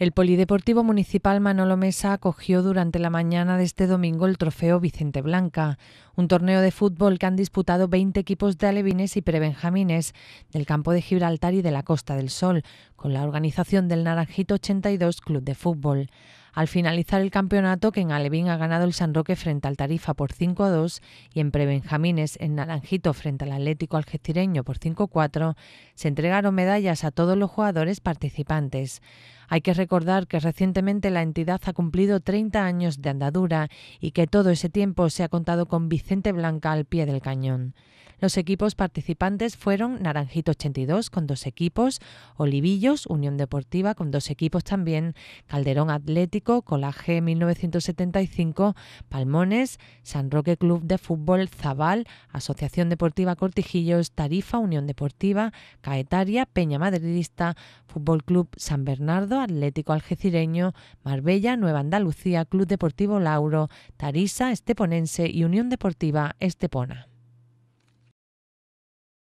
El Polideportivo Municipal Manolo Mesa acogió durante la mañana de este domingo el trofeo Vicente Blanca, un torneo de fútbol que han disputado 20 equipos de alevines y prebenjamines del campo de Gibraltar y de la Costa del Sol, con la organización del Naranjito 82 Club de Fútbol. Al finalizar el campeonato, que en Alevín ha ganado el San Roque frente al Tarifa por 5 a 2 y en Prebenjamines, en Naranjito frente al Atlético Algecireño por 5 4, se entregaron medallas a todos los jugadores participantes. Hay que recordar que recientemente la entidad ha cumplido 30 años de andadura y que todo ese tiempo se ha contado con Vicente Blanca al pie del cañón. Los equipos participantes fueron Naranjito 82 con dos equipos, Olivillos, Unión Deportiva con dos equipos también, Calderón Atlético, Colaje 1975, Palmones, San Roque Club de Fútbol, Zabal, Asociación Deportiva Cortijillos, Tarifa, Unión Deportiva, Caetaria, Peña Madridista, Fútbol Club San Bernardo, Atlético Algecireño, Marbella, Nueva Andalucía, Club Deportivo Lauro, Tarisa, Esteponense y Unión Deportiva Estepona.